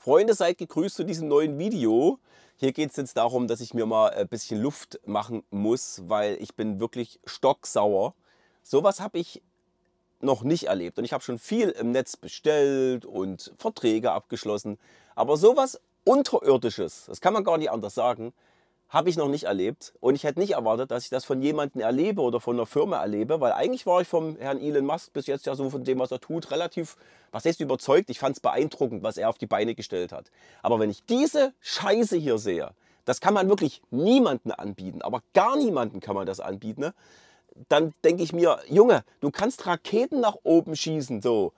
Freunde, seid gegrüßt zu diesem neuen Video. Hier geht es jetzt darum, dass ich mir mal ein bisschen Luft machen muss, weil ich bin wirklich stocksauer. Sowas habe ich noch nicht erlebt und ich habe schon viel im Netz bestellt und Verträge abgeschlossen. Aber sowas Unterirdisches, das kann man gar nicht anders sagen, habe ich noch nicht erlebt. Und ich hätte nicht erwartet, dass ich das von jemandem erlebe oder von einer Firma erlebe, weil eigentlich war ich vom Herrn Elon Musk bis jetzt ja so von dem, was er tut, relativ, was heißt überzeugt. Ich fand es beeindruckend, was er auf die Beine gestellt hat. Aber wenn ich diese Scheiße hier sehe, das kann man wirklich niemanden anbieten, aber gar niemanden kann man das anbieten, ne? dann denke ich mir, Junge, du kannst Raketen nach oben schießen, so.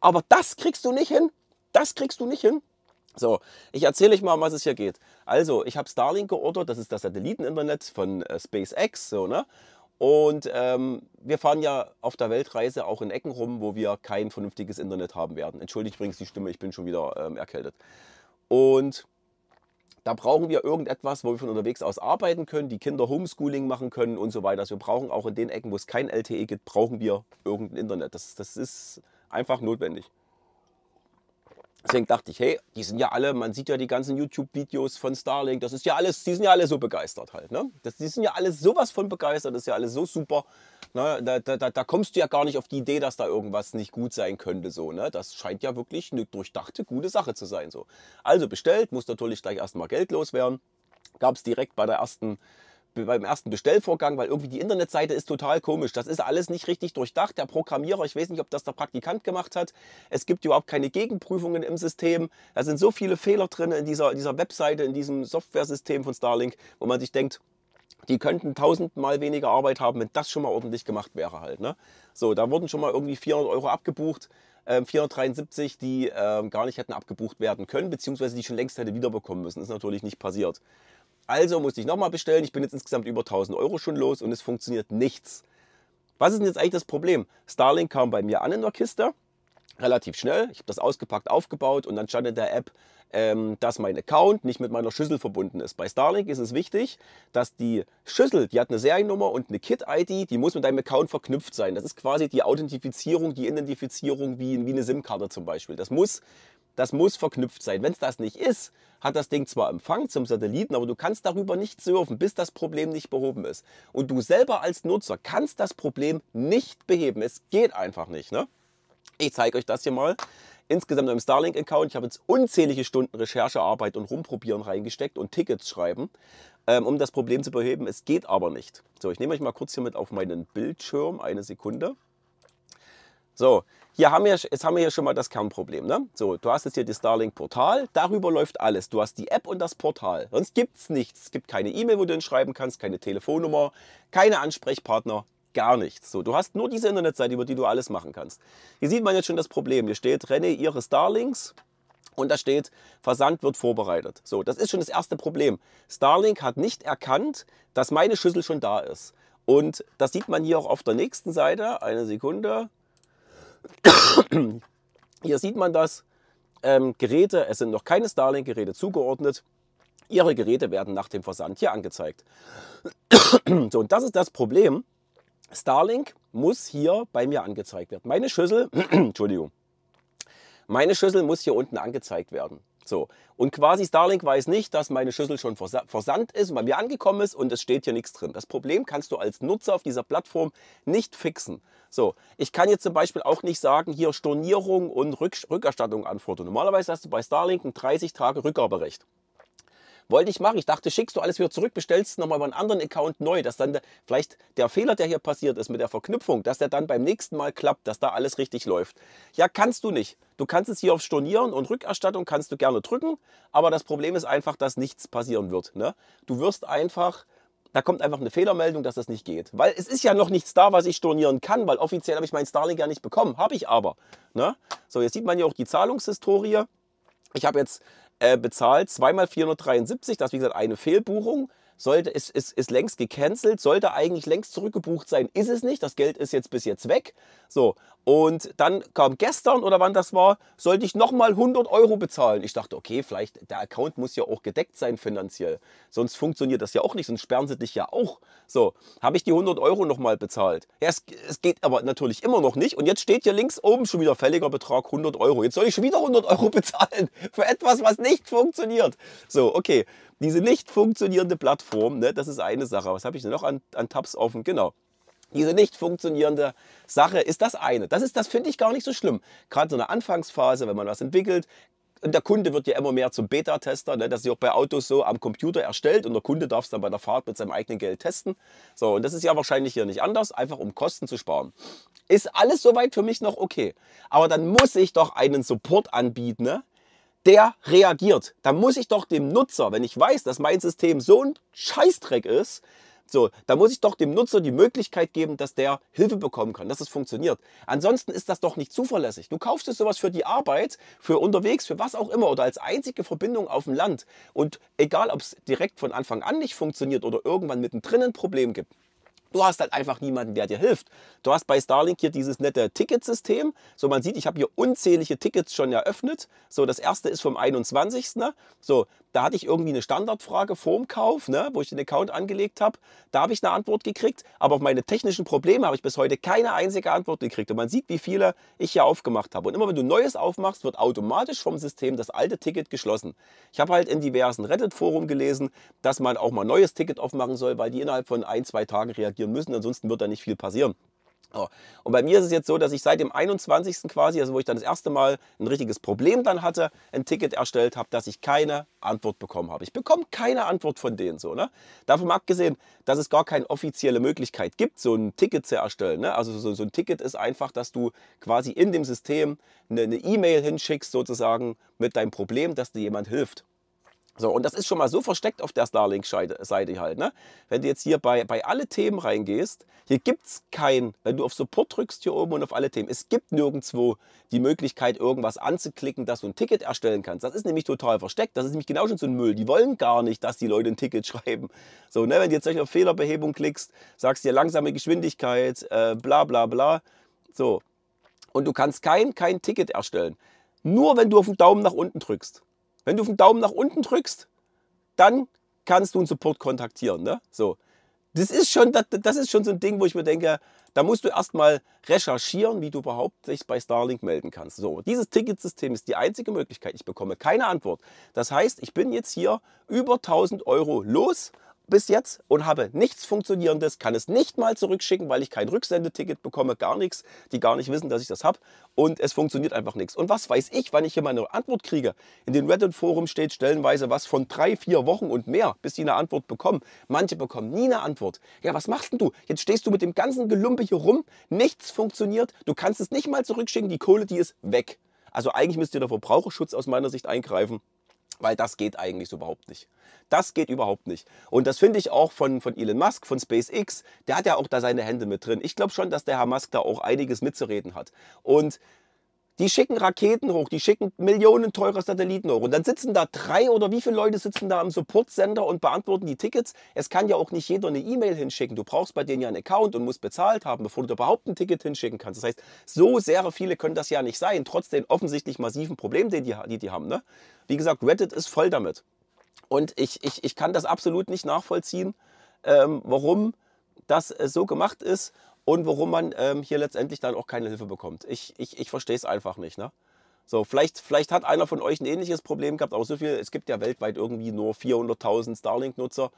Aber das kriegst du nicht hin. Das kriegst du nicht hin. So, ich erzähle euch mal, um was es hier geht. Also, ich habe Starlink geordert, das ist das Satelliteninternet von äh, SpaceX, so, ne? Und ähm, wir fahren ja auf der Weltreise auch in Ecken rum, wo wir kein vernünftiges Internet haben werden. Entschuldigt übrigens die Stimme, ich bin schon wieder ähm, erkältet. Und da brauchen wir irgendetwas, wo wir von unterwegs aus arbeiten können, die Kinder Homeschooling machen können und so weiter. Also wir brauchen auch in den Ecken, wo es kein LTE gibt, brauchen wir irgendein Internet. Das, das ist einfach notwendig. Deswegen dachte ich, hey, die sind ja alle, man sieht ja die ganzen YouTube-Videos von Starlink, das ist ja alles, die sind ja alle so begeistert halt. Ne? Das, die sind ja alle sowas von begeistert, das ist ja alles so super. Ne? Da, da, da, kommst du ja gar nicht auf die Idee, dass da irgendwas nicht gut sein könnte. So, ne? Das scheint ja wirklich eine durchdachte, gute Sache zu sein. So. Also bestellt, muss natürlich gleich erstmal Geld loswerden. Gab es direkt bei der ersten beim ersten Bestellvorgang, weil irgendwie die Internetseite ist total komisch. Das ist alles nicht richtig durchdacht. Der Programmierer, ich weiß nicht, ob das der Praktikant gemacht hat. Es gibt überhaupt keine Gegenprüfungen im System. Da sind so viele Fehler drin in dieser, dieser Webseite, in diesem Softwaresystem von Starlink, wo man sich denkt, die könnten tausendmal weniger Arbeit haben, wenn das schon mal ordentlich gemacht wäre halt. Ne? So, da wurden schon mal irgendwie 400 Euro abgebucht, 473, ähm, die äh, gar nicht hätten abgebucht werden können, beziehungsweise die schon längst hätte wiederbekommen müssen. Ist natürlich nicht passiert. Also musste ich nochmal bestellen. Ich bin jetzt insgesamt über 1000 Euro schon los und es funktioniert nichts. Was ist denn jetzt eigentlich das Problem? Starlink kam bei mir an in der Kiste, relativ schnell. Ich habe das ausgepackt, aufgebaut und dann stand in der App, ähm, dass mein Account nicht mit meiner Schüssel verbunden ist. Bei Starlink ist es wichtig, dass die Schüssel, die hat eine Seriennummer und eine KIT-ID, die muss mit deinem Account verknüpft sein. Das ist quasi die Authentifizierung, die Identifizierung wie, wie eine SIM-Karte zum Beispiel. Das muss das muss verknüpft sein. Wenn es das nicht ist, hat das Ding zwar Empfang zum Satelliten, aber du kannst darüber nicht surfen, bis das Problem nicht behoben ist. Und du selber als Nutzer kannst das Problem nicht beheben. Es geht einfach nicht. Ne? Ich zeige euch das hier mal. Insgesamt im Starlink-Account. Ich habe jetzt unzählige Stunden Recherchearbeit und Rumprobieren reingesteckt und Tickets schreiben, ähm, um das Problem zu beheben. Es geht aber nicht. So, ich nehme euch mal kurz hier mit auf meinen Bildschirm. Eine Sekunde. So, hier haben wir, jetzt haben wir hier schon mal das Kernproblem. Ne? So, du hast jetzt hier das Starlink-Portal, darüber läuft alles. Du hast die App und das Portal. Sonst gibt es nichts. Es gibt keine E-Mail, wo du schreiben kannst, keine Telefonnummer, keine Ansprechpartner, gar nichts. So, du hast nur diese Internetseite, über die du alles machen kannst. Hier sieht man jetzt schon das Problem. Hier steht René ihre Starlinks. Und da steht, Versand wird vorbereitet. So, das ist schon das erste Problem. Starlink hat nicht erkannt, dass meine Schüssel schon da ist. Und das sieht man hier auch auf der nächsten Seite. Eine Sekunde. Hier sieht man das. Ähm, Geräte, es sind noch keine Starlink-Geräte zugeordnet. Ihre Geräte werden nach dem Versand hier angezeigt. so, und das ist das Problem. Starlink muss hier bei mir angezeigt werden. Meine Schüssel, Entschuldigung, meine Schüssel muss hier unten angezeigt werden. So. Und quasi Starlink weiß nicht, dass meine Schüssel schon versandt ist und bei mir angekommen ist und es steht hier nichts drin. Das Problem kannst du als Nutzer auf dieser Plattform nicht fixen. So, ich kann jetzt zum Beispiel auch nicht sagen, hier Stornierung und Rück Rückerstattung anfordern. Normalerweise hast du bei Starlink ein 30 Tage Rückgaberecht. Wollte ich machen. Ich dachte, schickst du alles wieder zurück, bestellst nochmal über einen anderen Account neu, dass dann der, vielleicht der Fehler, der hier passiert ist mit der Verknüpfung, dass der dann beim nächsten Mal klappt, dass da alles richtig läuft. Ja, kannst du nicht. Du kannst es hier auf Stornieren und Rückerstattung kannst du gerne drücken, aber das Problem ist einfach, dass nichts passieren wird. Ne? Du wirst einfach da kommt einfach eine Fehlermeldung, dass das nicht geht. Weil es ist ja noch nichts da, was ich stornieren kann, weil offiziell habe ich meinen Starling ja nicht bekommen. Habe ich aber. Ne? So, jetzt sieht man hier auch die Zahlungshistorie. Ich habe jetzt äh, bezahlt, zweimal 473, das ist wie gesagt eine Fehlbuchung, sollte, ist, ist, ist längst gecancelt, sollte eigentlich längst zurückgebucht sein, ist es nicht, das Geld ist jetzt bis jetzt weg. So, und dann kam gestern oder wann das war, sollte ich nochmal 100 Euro bezahlen. Ich dachte, okay, vielleicht der Account muss ja auch gedeckt sein finanziell. Sonst funktioniert das ja auch nicht, sonst sperren sie dich ja auch. So, habe ich die 100 Euro nochmal bezahlt. Ja, es, es, geht aber natürlich immer noch nicht. Und jetzt steht hier links oben schon wieder fälliger Betrag 100 Euro. Jetzt soll ich schon wieder 100 Euro bezahlen für etwas, was nicht funktioniert. So, okay, diese nicht funktionierende Plattform, ne, das ist eine Sache. Was habe ich denn noch an, an Tabs offen? Genau. Diese nicht funktionierende Sache ist das eine. Das ist, das finde ich gar nicht so schlimm. Gerade so eine Anfangsphase, wenn man was entwickelt, und der Kunde wird ja immer mehr zum Beta-Tester. Ne? Das sich auch bei Autos so am Computer erstellt und der Kunde darf es dann bei der Fahrt mit seinem eigenen Geld testen. So, und das ist ja wahrscheinlich hier nicht anders, einfach um Kosten zu sparen. Ist alles soweit für mich noch okay. Aber dann muss ich doch einen Support anbieten, ne? der reagiert. Dann muss ich doch dem Nutzer, wenn ich weiß, dass mein System so ein Scheißdreck ist, so, da muss ich doch dem Nutzer die Möglichkeit geben, dass der Hilfe bekommen kann, dass es funktioniert. Ansonsten ist das doch nicht zuverlässig. Du kaufst dir sowas für die Arbeit, für unterwegs, für was auch immer oder als einzige Verbindung auf dem Land. Und egal, ob es direkt von Anfang an nicht funktioniert oder irgendwann mittendrin ein Problem gibt, Du hast halt einfach niemanden, der dir hilft. Du hast bei Starlink hier dieses nette Ticketsystem. So, man sieht, ich habe hier unzählige Tickets schon eröffnet. So, das erste ist vom 21. So, da hatte ich irgendwie eine Standardfrage vorm Kauf, ne, wo ich den Account angelegt habe. Da habe ich eine Antwort gekriegt, aber auf meine technischen Probleme habe ich bis heute keine einzige Antwort gekriegt. Und man sieht, wie viele ich hier aufgemacht habe. Und immer wenn du Neues aufmachst, wird automatisch vom System das alte Ticket geschlossen. Ich habe halt in diversen Reddit-Forum gelesen, dass man auch mal neues Ticket aufmachen soll, weil die innerhalb von ein, zwei Tagen reagieren müssen. Ansonsten wird da nicht viel passieren. Oh. Und bei mir ist es jetzt so, dass ich seit dem 21. quasi, also wo ich dann das erste Mal ein richtiges Problem dann hatte, ein Ticket erstellt habe, dass ich keine Antwort bekommen habe. Ich bekomme keine Antwort von denen so. Ne? Davon abgesehen, dass es gar keine offizielle Möglichkeit gibt, so ein Ticket zu erstellen. Ne? Also so, so, ein Ticket ist einfach, dass du quasi in dem System eine E-Mail e hinschickst sozusagen mit deinem Problem, dass dir jemand hilft. So, und das ist schon mal so versteckt auf der Starlink-Seite halt. Ne? Wenn du jetzt hier bei, bei alle Themen reingehst, hier gibt es kein, wenn du auf Support drückst hier oben und auf alle Themen, es gibt nirgendwo die Möglichkeit, irgendwas anzuklicken, dass du ein Ticket erstellen kannst. Das ist nämlich total versteckt. Das ist nämlich genau schon so ein Müll. Die wollen gar nicht, dass die Leute ein Ticket schreiben. So, ne? Wenn du jetzt auf Fehlerbehebung klickst, sagst du dir langsame Geschwindigkeit, äh, bla bla bla. So. Und du kannst kein, kein Ticket erstellen. Nur wenn du auf den Daumen nach unten drückst. Wenn du auf den Daumen nach unten drückst, dann kannst du einen Support kontaktieren. Ne? So. Das, ist schon, das, das ist schon so ein Ding, wo ich mir denke, da musst du erstmal recherchieren, wie du überhaupt dich bei Starlink melden kannst. So, dieses Ticketsystem ist die einzige Möglichkeit. Ich bekomme keine Antwort. Das heißt, ich bin jetzt hier über 1000 Euro los bis jetzt und habe nichts Funktionierendes, kann es nicht mal zurückschicken, weil ich kein Rücksendeticket bekomme, gar nichts, die gar nicht wissen, dass ich das habe und es funktioniert einfach nichts. Und was weiß ich, wann ich hier meine Antwort kriege? In den Reddit-Forum steht stellenweise was von drei, vier Wochen und mehr, bis die eine Antwort bekommen. Manche bekommen nie eine Antwort. Ja, was machst denn du? Jetzt stehst du mit dem ganzen Gelumpe hier rum, nichts funktioniert, du kannst es nicht mal zurückschicken, die Kohle, die ist weg. Also eigentlich müsste der Verbraucherschutz aus meiner Sicht eingreifen weil das geht eigentlich so überhaupt nicht. Das geht überhaupt nicht. Und das finde ich auch von, von Elon Musk, von SpaceX, der hat ja auch da seine Hände mit drin. Ich glaube schon, dass der Herr Musk da auch einiges mitzureden hat. Und die schicken Raketen hoch, die schicken Millionen teure Satelliten hoch. Und dann sitzen da drei oder wie viele Leute sitzen da am Support-Center und beantworten die Tickets. Es kann ja auch nicht jeder eine E-Mail hinschicken. Du brauchst bei denen ja einen Account und musst bezahlt haben, bevor du überhaupt ein Ticket hinschicken kannst. Das heißt, so sehr viele können das ja nicht sein, trotz den offensichtlich massiven Problemen, die die, die haben. Ne? Wie gesagt, Reddit ist voll damit. Und ich, ich, ich kann das absolut nicht nachvollziehen, ähm, warum das äh, so gemacht ist und warum man ähm, hier letztendlich dann auch keine Hilfe bekommt. Ich, ich, ich verstehe es einfach nicht. Ne? So, vielleicht, vielleicht hat einer von euch ein ähnliches Problem gehabt, aber so viel, es gibt ja weltweit irgendwie nur 400.000 Starlink-Nutzer.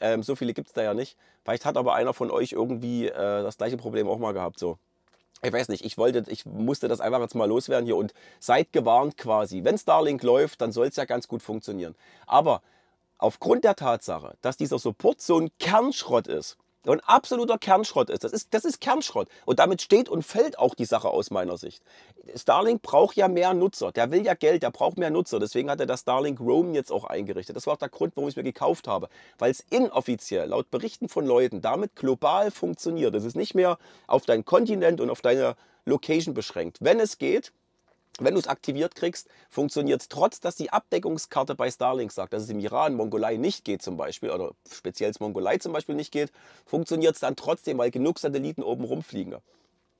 Ähm, so viele gibt es da ja nicht. Vielleicht hat aber einer von euch irgendwie äh, das gleiche Problem auch mal gehabt. So. Ich weiß nicht, ich, wollte, ich musste das einfach jetzt mal loswerden hier und seid gewarnt quasi. Wenn Starlink läuft, dann soll es ja ganz gut funktionieren. Aber aufgrund der Tatsache, dass dieser Support so ein Kernschrott ist, und absoluter Kernschrott ist. Das, ist. das ist Kernschrott. Und damit steht und fällt auch die Sache aus meiner Sicht. Starlink braucht ja mehr Nutzer. Der will ja Geld, der braucht mehr Nutzer. Deswegen hat er das Starlink Roam jetzt auch eingerichtet. Das war auch der Grund, warum ich es mir gekauft habe. Weil es inoffiziell, laut Berichten von Leuten, damit global funktioniert. Es ist nicht mehr auf dein Kontinent und auf deine Location beschränkt. Wenn es geht, wenn du es aktiviert kriegst, funktioniert es trotz, dass die Abdeckungskarte bei Starlink sagt, dass es im Iran, Mongolei nicht geht zum Beispiel, oder speziell Mongolei zum Beispiel nicht geht, funktioniert es dann trotzdem, weil genug Satelliten oben rumfliegen.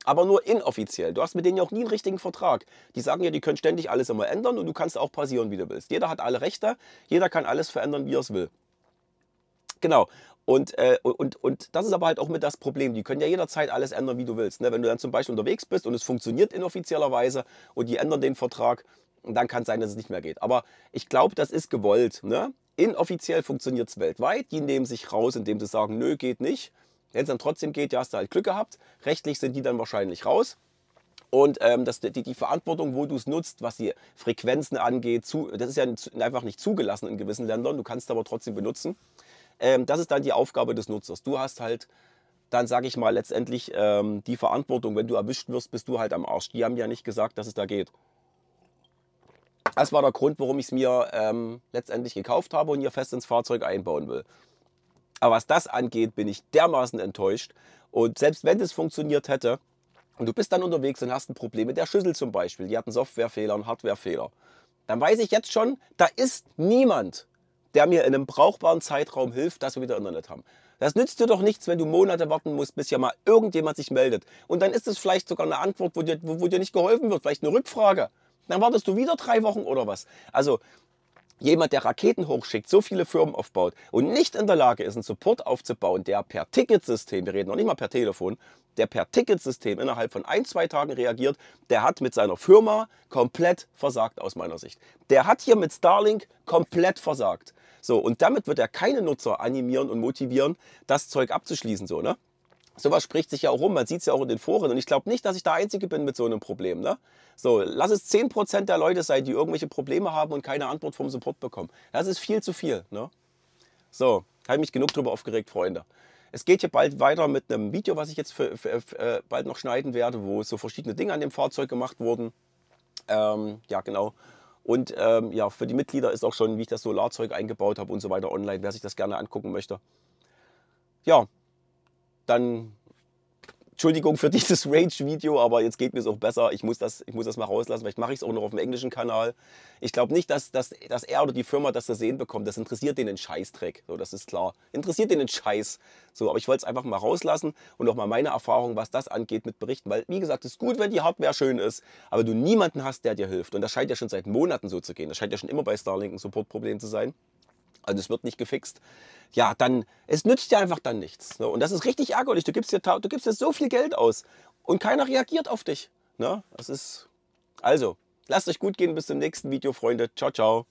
Aber nur inoffiziell. Du hast mit denen ja auch nie einen richtigen Vertrag. Die sagen ja, die können ständig alles immer ändern und du kannst auch passieren, wie du willst. Jeder hat alle Rechte, jeder kann alles verändern, wie er es will. Genau. Und, äh, und, und das ist aber halt auch mit das Problem. Die können ja jederzeit alles ändern, wie du willst. Ne? Wenn du dann zum Beispiel unterwegs bist und es funktioniert inoffizieller Weise und die ändern den Vertrag, dann kann es sein, dass es nicht mehr geht. Aber ich glaube, das ist gewollt. Ne? Inoffiziell funktioniert es weltweit. Die nehmen sich raus, indem sie sagen, nö, geht nicht. Wenn es dann trotzdem geht, ja, hast du halt Glück gehabt. Rechtlich sind die dann wahrscheinlich raus. Und ähm, das, die, die, Verantwortung, wo du es nutzt, was die Frequenzen angeht, zu, das ist ja einfach nicht zugelassen in gewissen Ländern. Du kannst es aber trotzdem benutzen. Ähm, das ist dann die Aufgabe des Nutzers. Du hast halt dann, sage ich mal, letztendlich ähm, die Verantwortung. Wenn du erwischt wirst, bist du halt am Arsch. Die haben ja nicht gesagt, dass es da geht. Das war der Grund, warum ich es mir ähm, letztendlich gekauft habe und hier fest ins Fahrzeug einbauen will. Aber was das angeht, bin ich dermaßen enttäuscht. Und selbst wenn es funktioniert hätte, und du bist dann unterwegs und hast ein Problem mit der Schüssel zum Beispiel, die hat einen Softwarefehler, einen Hardwarefehler, dann weiß ich jetzt schon, da ist niemand, der mir in einem brauchbaren Zeitraum hilft, dass wir wieder Internet haben. Das nützt dir doch nichts, wenn du Monate warten musst, bis ja mal irgendjemand sich meldet. Und dann ist es vielleicht sogar eine Antwort, wo dir, wo, wo dir nicht geholfen wird, vielleicht eine Rückfrage. Dann wartest du wieder drei Wochen oder was. Also jemand, der Raketen hochschickt, so viele Firmen aufbaut und nicht in der Lage ist, einen Support aufzubauen, der per Ticketsystem, wir reden noch nicht mal per Telefon, der per Ticketsystem innerhalb von ein, zwei Tagen reagiert, der hat mit seiner Firma komplett versagt aus meiner Sicht. Der hat hier mit Starlink komplett versagt. So, und damit wird er keine Nutzer animieren und motivieren, das Zeug abzuschließen, so, ne? Sowas spricht sich ja auch rum, man sieht es ja auch in den Foren. Und ich glaube nicht, dass ich der Einzige bin mit so einem Problem. Ne? So, lass es 10% der Leute sein, die irgendwelche Probleme haben und keine Antwort vom Support bekommen. Das ist viel zu viel. Ne? So, habe mich genug darüber aufgeregt, Freunde. Es geht hier bald weiter mit einem Video, was ich jetzt für, für, für, äh, bald noch schneiden werde, wo so verschiedene Dinge an dem Fahrzeug gemacht wurden. Ähm, ja, genau. Und ähm, ja, für die Mitglieder ist auch schon, wie ich das Solarzeug eingebaut habe und so weiter online, wer sich das gerne angucken möchte. Ja, dann Entschuldigung für dieses Rage-Video, aber jetzt geht mir es auch besser. Ich muss das, ich muss das mal rauslassen. Vielleicht mache ich es auch noch auf dem englischen Kanal. Ich glaube nicht, dass, dass, dass er oder die Firma das zu sehen bekommt. Das interessiert denen Scheißdreck. So, das ist klar. Interessiert denen Scheiß. So, aber ich wollte es einfach mal rauslassen und auch mal meine Erfahrung, was das angeht, mit berichten. Weil, wie gesagt, es ist gut, wenn die Hardware schön ist, aber du niemanden hast, der dir hilft. Und das scheint ja schon seit Monaten so zu gehen. Das scheint ja schon immer bei Starlink ein Supportproblem zu sein. Also es wird nicht gefixt. Ja, dann, es nützt dir einfach dann nichts. Ne? Und das ist richtig ärgerlich. Du gibst, dir, du gibst dir so viel Geld aus und keiner reagiert auf dich. Ne? Das ist, also, lasst euch gut gehen. Bis zum nächsten Video, Freunde. Ciao, ciao.